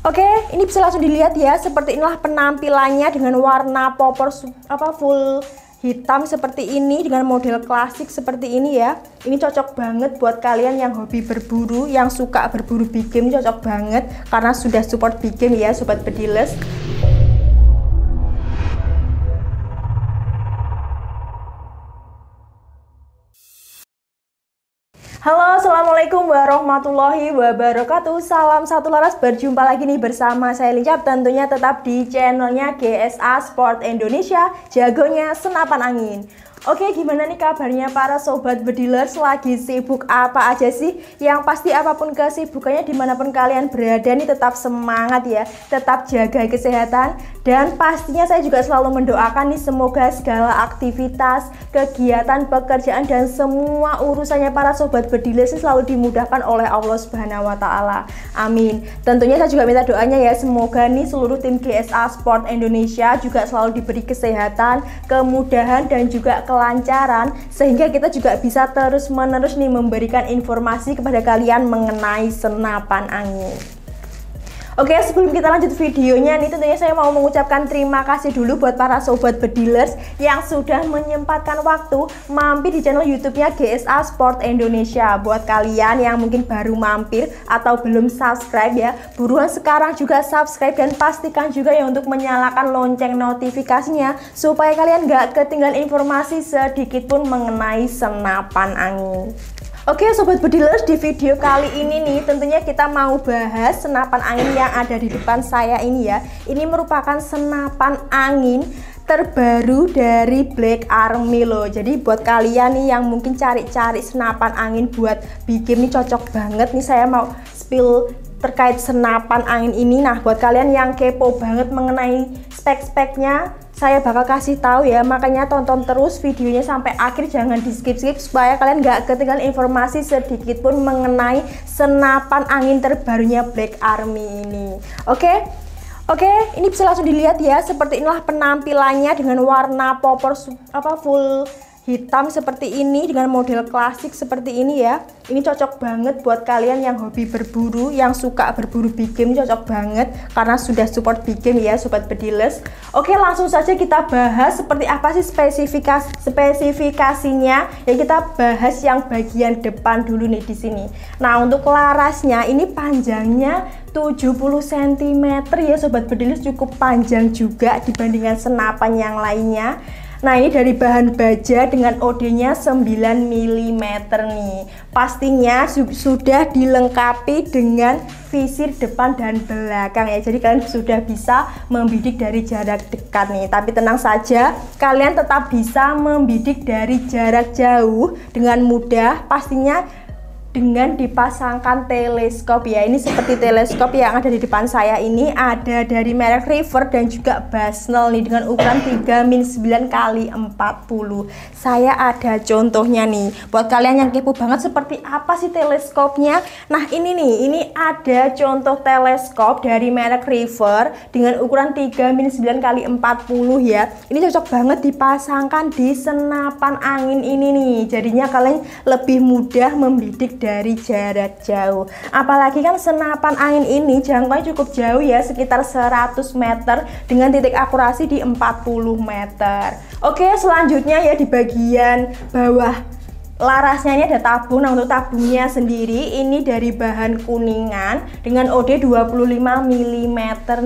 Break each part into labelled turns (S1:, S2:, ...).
S1: Oke, ini bisa langsung dilihat ya. Seperti inilah penampilannya dengan warna popor apa full hitam seperti ini dengan model klasik seperti ini ya. Ini cocok banget buat kalian yang hobi berburu, yang suka berburu big game cocok banget karena sudah support big game ya, sobat pediles. Assalamualaikum warahmatullahi wabarakatuh Salam satu laras berjumpa lagi nih bersama saya Lincap Tentunya tetap di channelnya GSA Sport Indonesia Jagonya Senapan Angin Oke, gimana nih kabarnya para sobat bedilers lagi sibuk apa aja sih? Yang pasti apapun kesibukannya dimanapun kalian berada nih tetap semangat ya, tetap jaga kesehatan dan pastinya saya juga selalu mendoakan nih semoga segala aktivitas, kegiatan, pekerjaan dan semua urusannya para sobat bedilers selalu dimudahkan oleh Allah Subhanahu wa taala. Amin. Tentunya saya juga minta doanya ya semoga nih seluruh tim GSA Sport Indonesia juga selalu diberi kesehatan, kemudahan dan juga kelancaran sehingga kita juga bisa terus-menerus nih memberikan informasi kepada kalian mengenai senapan angin. Oke, sebelum kita lanjut videonya nih tentunya saya mau mengucapkan terima kasih dulu buat para sobat bedilers yang sudah menyempatkan waktu mampir di channel YouTube-nya GSA Sport Indonesia. Buat kalian yang mungkin baru mampir atau belum subscribe ya, buruan sekarang juga subscribe dan pastikan juga ya untuk menyalakan lonceng notifikasinya supaya kalian nggak ketinggalan informasi sedikit pun mengenai senapan angin. Oke Sobat Bedilers, di video kali ini nih tentunya kita mau bahas senapan angin yang ada di depan saya ini ya Ini merupakan senapan angin terbaru dari Black Army loh jadi buat kalian nih yang mungkin cari-cari senapan angin buat bikin nih cocok banget nih saya mau spill terkait senapan angin ini nah buat kalian yang kepo banget mengenai spek-speknya saya bakal kasih tahu ya makanya tonton terus videonya sampai akhir jangan di skip skip supaya kalian nggak ketinggalan informasi sedikit pun mengenai senapan angin terbarunya Black Army ini oke okay? Oke, ini bisa langsung dilihat ya. Seperti inilah penampilannya dengan warna popor apa full hitam seperti ini dengan model klasik seperti ini ya ini cocok banget buat kalian yang hobi berburu yang suka berburu big game cocok banget karena sudah support big game ya sobat bediles oke langsung saja kita bahas seperti apa sih spesifikas spesifikasinya ya kita bahas yang bagian depan dulu nih di sini nah untuk larasnya ini panjangnya 70 cm ya sobat bediles cukup panjang juga dibandingkan senapan yang lainnya Nah ini dari bahan baja dengan OD-nya 9 mm nih. Pastinya sudah dilengkapi dengan visir depan dan belakang ya. Jadi kalian sudah bisa membidik dari jarak dekat nih. Tapi tenang saja, kalian tetap bisa membidik dari jarak jauh dengan mudah. Pastinya dengan dipasangkan teleskop ya ini seperti teleskop yang ada di depan saya ini ada dari merek River dan juga Basnel nih dengan ukuran 3 min 9 kali 40 saya ada contohnya nih buat kalian yang kepo banget seperti apa sih teleskopnya nah ini nih ini ada contoh teleskop dari merek River dengan ukuran 3 min 9 kali 40 ya ini cocok banget dipasangkan di senapan angin ini nih jadinya kalian lebih mudah membidik dari jarak jauh. Apalagi kan senapan angin ini jangkauannya cukup jauh ya, sekitar 100 meter dengan titik akurasi di 40 meter. Oke, selanjutnya ya di bagian bawah Larasnya ini ada tabung, nah untuk tabungnya sendiri ini dari bahan kuningan dengan OD 25 mm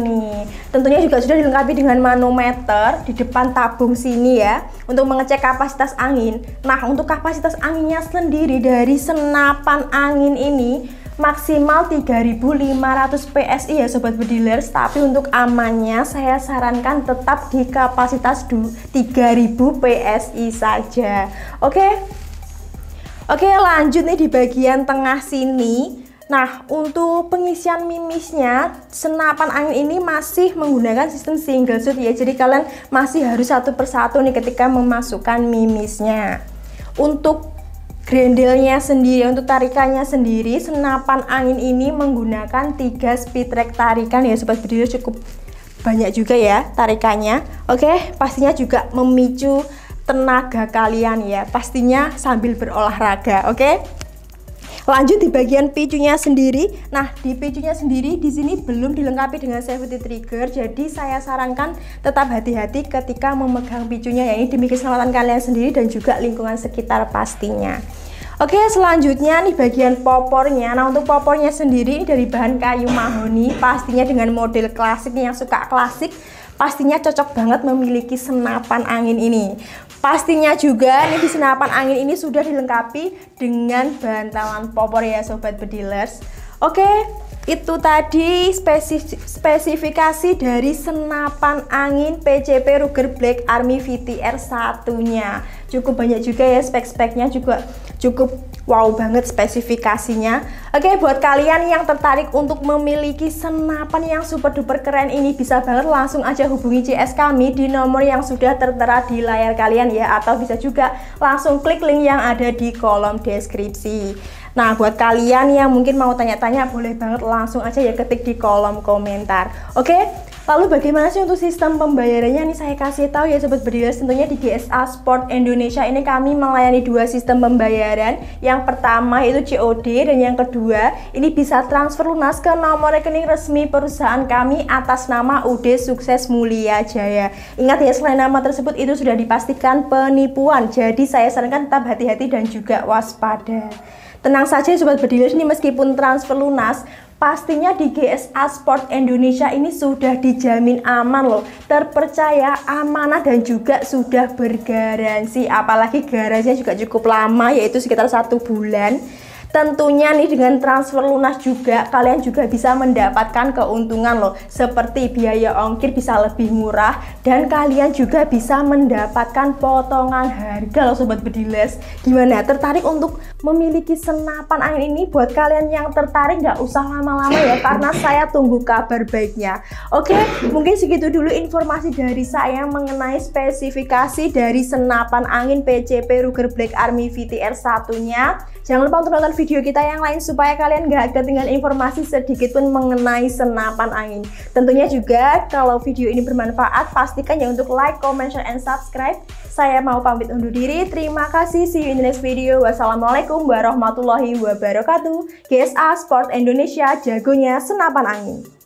S1: nih. Tentunya juga sudah dilengkapi dengan manometer di depan tabung sini ya untuk mengecek kapasitas angin. Nah, untuk kapasitas anginnya sendiri dari senapan angin ini maksimal 3500 PSI ya sobat bedilers tapi untuk amannya saya sarankan tetap di kapasitas 3000 PSI saja oke okay? Oke lanjut nih di bagian tengah sini Nah untuk pengisian mimisnya senapan angin ini masih menggunakan sistem single shoot ya Jadi kalian masih harus satu persatu nih ketika memasukkan mimisnya Untuk grendelnya sendiri untuk tarikannya sendiri senapan angin ini menggunakan 3 speed track tarikan ya sobat video cukup banyak juga ya tarikannya oke pastinya juga memicu tenaga kalian ya pastinya sambil berolahraga oke okay? lanjut di bagian picunya sendiri nah di picunya sendiri di sini belum dilengkapi dengan safety trigger jadi saya sarankan tetap hati-hati ketika memegang picunya ya ini demi keselamatan kalian sendiri dan juga lingkungan sekitar pastinya Oke selanjutnya nih bagian popornya Nah untuk popornya sendiri dari bahan kayu mahoni Pastinya dengan model klasik nih yang suka klasik pastinya cocok banget memiliki senapan angin ini. Pastinya juga nih di senapan angin ini sudah dilengkapi dengan bantalan popor ya sobat bedilers. Oke, itu tadi spesifikasi dari senapan angin PCP Ruger Black Army VTR satunya cukup banyak juga ya spek-speknya juga cukup wow banget spesifikasinya oke buat kalian yang tertarik untuk memiliki senapan yang super duper keren ini bisa banget langsung aja hubungi CS kami di nomor yang sudah tertera di layar kalian ya atau bisa juga langsung klik link yang ada di kolom deskripsi Nah, buat kalian yang mungkin mau tanya-tanya, boleh banget langsung aja ya ketik di kolom komentar. Oke, lalu bagaimana sih untuk sistem pembayarannya? Ini saya kasih tahu ya Sobat berdiri tentunya di GSA Sport Indonesia ini kami melayani dua sistem pembayaran. Yang pertama itu COD dan yang kedua ini bisa transfer lunas ke nomor rekening resmi perusahaan kami atas nama UD Sukses Mulia Jaya. Ingat ya, selain nama tersebut itu sudah dipastikan penipuan. Jadi saya sarankan tetap hati-hati dan juga waspada. Tenang saja Sobat Bediler ini meskipun transfer lunas, pastinya di GSA Sport Indonesia ini sudah dijamin aman loh terpercaya amanah dan juga sudah bergaransi apalagi garansinya juga cukup lama yaitu sekitar satu bulan Tentunya nih dengan transfer lunas juga kalian juga bisa mendapatkan keuntungan loh seperti biaya ongkir bisa lebih murah dan kalian juga bisa mendapatkan potongan harga loh sobat bediles. Gimana tertarik untuk memiliki senapan angin ini buat kalian yang tertarik nggak usah lama-lama ya karena saya tunggu kabar baiknya. Oke, mungkin segitu dulu informasi dari saya mengenai spesifikasi dari senapan angin PCP Ruger Black Army VTR satunya. Jangan lupa untuk nonton video video kita yang lain supaya kalian gak ketinggalan informasi sedikit pun mengenai senapan angin. Tentunya juga kalau video ini bermanfaat pastikan ya untuk like, comment, share, and subscribe. Saya mau pamit undur diri. Terima kasih. See you in the next video. Wassalamualaikum warahmatullahi wabarakatuh. GSA Sport Indonesia jagonya senapan angin.